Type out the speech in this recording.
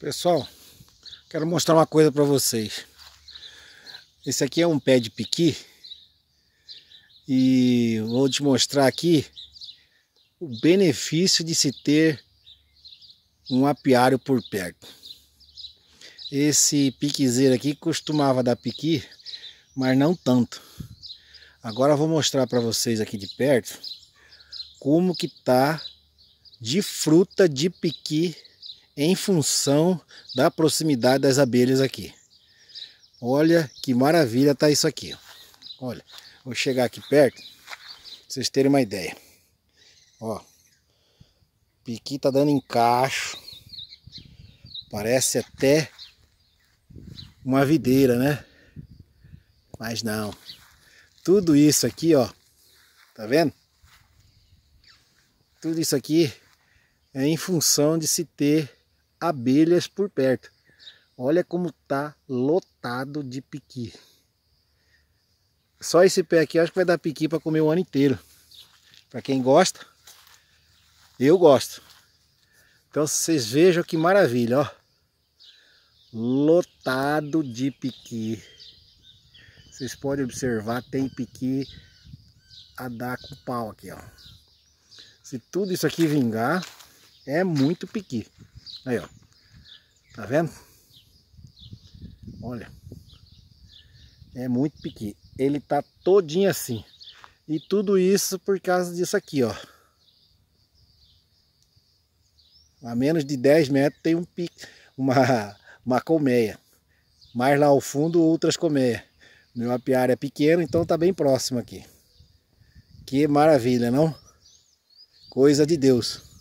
Pessoal, quero mostrar uma coisa para vocês. Esse aqui é um pé de piqui. E vou te mostrar aqui o benefício de se ter um apiário por perto. Esse piquezeiro aqui costumava dar piqui, mas não tanto. Agora vou mostrar para vocês aqui de perto como que tá de fruta de piqui em função da proximidade das abelhas aqui. Olha que maravilha tá isso aqui. Olha, vou chegar aqui perto, pra vocês terem uma ideia. Ó, piqui tá dando encaixo. Parece até uma videira, né? Mas não. Tudo isso aqui, ó. Tá vendo? Tudo isso aqui é em função de se ter abelhas por perto. Olha como tá lotado de piqui. Só esse pé aqui acho que vai dar piqui para comer o ano inteiro. Para quem gosta, eu gosto. Então vocês vejam que maravilha, ó. Lotado de piqui. Vocês podem observar, tem piqui a dar com pau aqui, ó. Se tudo isso aqui vingar, é muito piqui. Aí, ó. Tá vendo? Olha. É muito pequeno. Ele tá todinho assim. E tudo isso por causa disso aqui, ó. A menos de 10 metros tem um pique, uma, uma colmeia. Mais lá ao fundo, outras colmeias. Meu apiário é pequeno, então tá bem próximo aqui. Que maravilha, não? Coisa de Deus.